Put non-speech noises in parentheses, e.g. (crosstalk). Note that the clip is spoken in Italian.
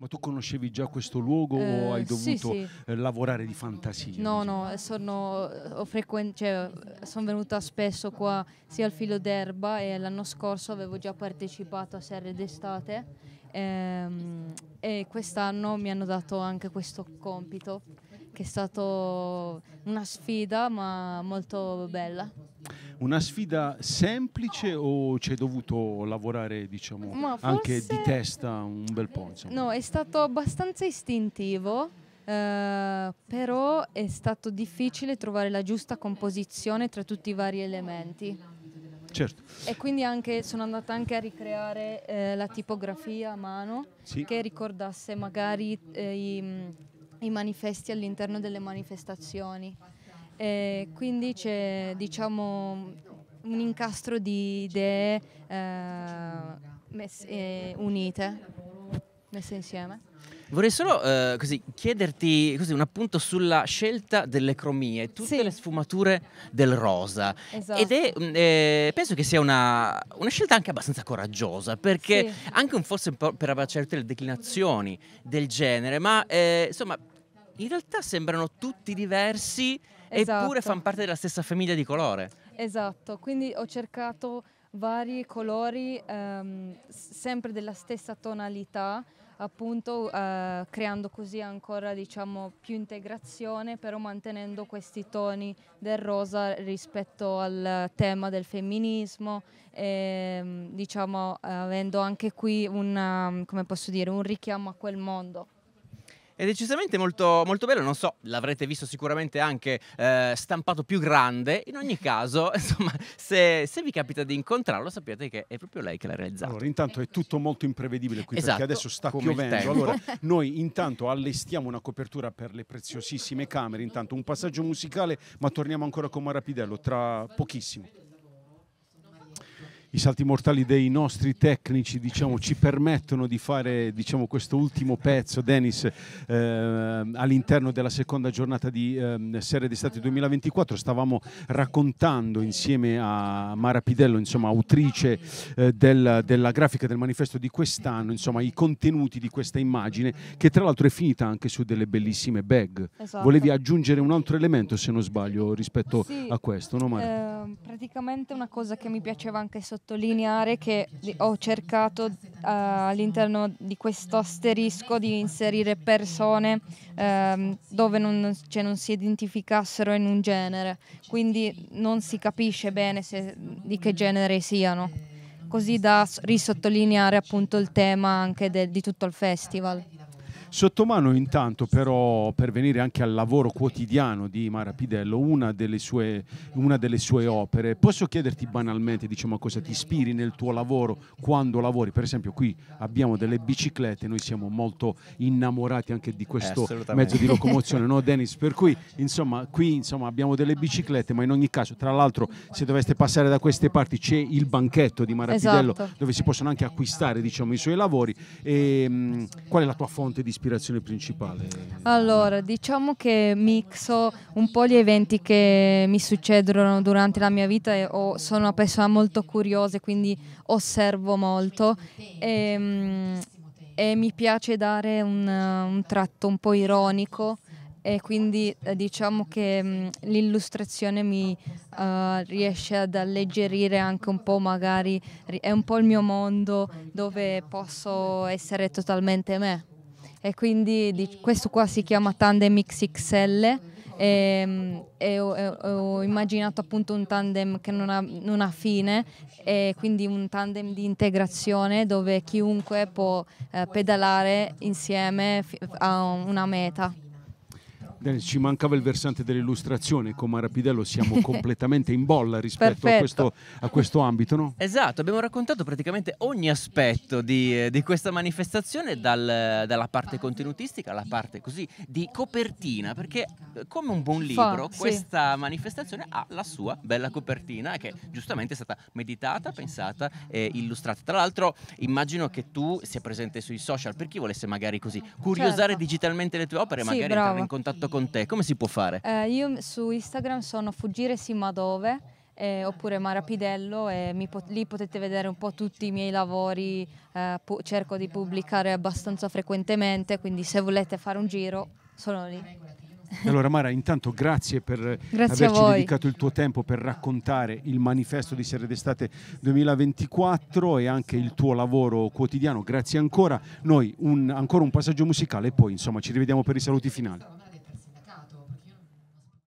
Ma tu conoscevi già questo luogo eh, o hai dovuto sì, sì. Eh, lavorare di fantasia? No, diciamo? no, eh, sono, eh, cioè, sono venuta spesso qua sia al filo d'erba e l'anno scorso avevo già partecipato a Serre d'estate ehm, e quest'anno mi hanno dato anche questo compito che è stata una sfida ma molto bella una sfida semplice o ci hai dovuto lavorare diciamo, anche di testa un bel po'? Insomma? No, è stato abbastanza istintivo. Uh, però è stato difficile trovare la giusta composizione tra tutti i vari elementi. Certo. E quindi anche, sono andata anche a ricreare eh, la tipografia a mano sì. che ricordasse magari eh, i, i manifesti all'interno delle manifestazioni. E quindi c'è diciamo, un incastro di idee eh, eh, unite, messe insieme. Vorrei solo eh, così, chiederti così, un appunto sulla scelta delle cromie, tutte sì. le sfumature del rosa. Esatto. Ed è, mm, eh, penso che sia una, una, scelta anche abbastanza coraggiosa, perché sì. anche un forse un po per avere certe declinazioni del genere, ma eh, insomma in realtà sembrano tutti diversi esatto. eppure fanno parte della stessa famiglia di colore. Esatto, quindi ho cercato vari colori ehm, sempre della stessa tonalità appunto eh, creando così ancora diciamo più integrazione però mantenendo questi toni del rosa rispetto al tema del femminismo e ehm, diciamo avendo anche qui una, dire, un richiamo a quel mondo è decisamente molto, molto bello, non so, l'avrete visto sicuramente anche eh, stampato più grande. In ogni (laughs) caso, (laughs) insomma, se, se, vi capita di incontrarlo, sappiate che è proprio lei che l'ha realizzato. Allora, intanto è tutto molto imprevedibile qui esatto, perché adesso sta piovendo. Allora, (laughs) noi intanto allestiamo una copertura per le preziosissime camere, intanto un passaggio musicale, ma torniamo ancora con Marapidello tra pochissimo i salti mortali dei nostri tecnici diciamo, ci permettono di fare diciamo, questo ultimo pezzo, Denis, eh, all'interno della seconda giornata di eh, Serie d'estate 2024. Stavamo raccontando insieme a Mara Pidello, insomma, autrice eh, del, della grafica del manifesto di quest'anno, i contenuti di questa immagine, che tra l'altro è finita anche su delle bellissime bag. Esatto. Volevi aggiungere un altro elemento, se non sbaglio, rispetto sì, a questo, no Mara? Ehm, praticamente una cosa che mi piaceva anche sottolineare sottolineare che ho cercato uh, all'interno di questo asterisco di inserire persone uh, dove non, cioè, non, si identificassero in un genere, quindi non si capisce bene se, di che genere siano, così da risottolineare appunto il tema anche de, di tutto il festival. Sottomano intanto però per venire anche al lavoro quotidiano di Mara Pidello, una delle sue, una delle sue opere, posso chiederti banalmente diciamo, cosa ti ispiri nel tuo lavoro quando lavori? Per esempio qui abbiamo delle biciclette, noi siamo molto innamorati anche di questo eh, mezzo di locomozione, no Dennis? Per cui insomma qui insomma, abbiamo delle biciclette, ma in ogni caso tra l'altro se doveste passare da queste parti c'è il banchetto di Mara esatto. Pidello dove si possono anche acquistare diciamo, i suoi lavori. E, ehm, mh, qual è la tua fonte di ispirazione? ispirazione principale? Allora, diciamo che mixo un po' gli eventi che mi succedono durante la mia vita e ho, sono una persona molto curiosa, quindi osservo molto e, ehm, e mi piace dare un, un tratto un po' ironico e quindi eh, diciamo che mh, mm, l'illustrazione mi uh, riesce ad alleggerire anche un po' magari è un po' il mio mondo dove posso essere totalmente me. E quindi di, questo qua si chiama Tandem XXL e, ehm, e ho, ho, immaginato appunto un tandem che non ha, non ha, fine e quindi un tandem di integrazione dove chiunque può eh, pedalare insieme a una meta. Ci mancava il versante dell'illustrazione, con Pidello siamo (laughs) completamente in bolla rispetto a questo, a questo, ambito, no? Esatto, abbiamo raccontato praticamente ogni aspetto di, eh, di questa manifestazione, dal, dalla parte contenutistica alla parte così di copertina, perché eh, come un buon libro Fa, questa sì. manifestazione ha la sua bella copertina che giustamente è stata meditata, pensata e illustrata. Tra l'altro immagino che tu sia presente sui social per chi volesse magari così curiosare certo. digitalmente le tue opere, sì, magari bravo. entrare in contatto contatto con te, come si può fare? Eh, io su Instagram sono fuggire Sima eh, oppure Marapidello e mi pot lì potete vedere un po' tutti i miei lavori, eh, cerco di pubblicare abbastanza frequentemente, quindi se volete fare un giro sono lì. Allora Mara, intanto grazie per grazie averci dedicato il tuo tempo per raccontare il manifesto di Serre d'Estate 2024 e anche il tuo lavoro quotidiano. Grazie ancora. Noi un, ancora un passaggio musicale e poi insomma ci rivediamo per i saluti finali.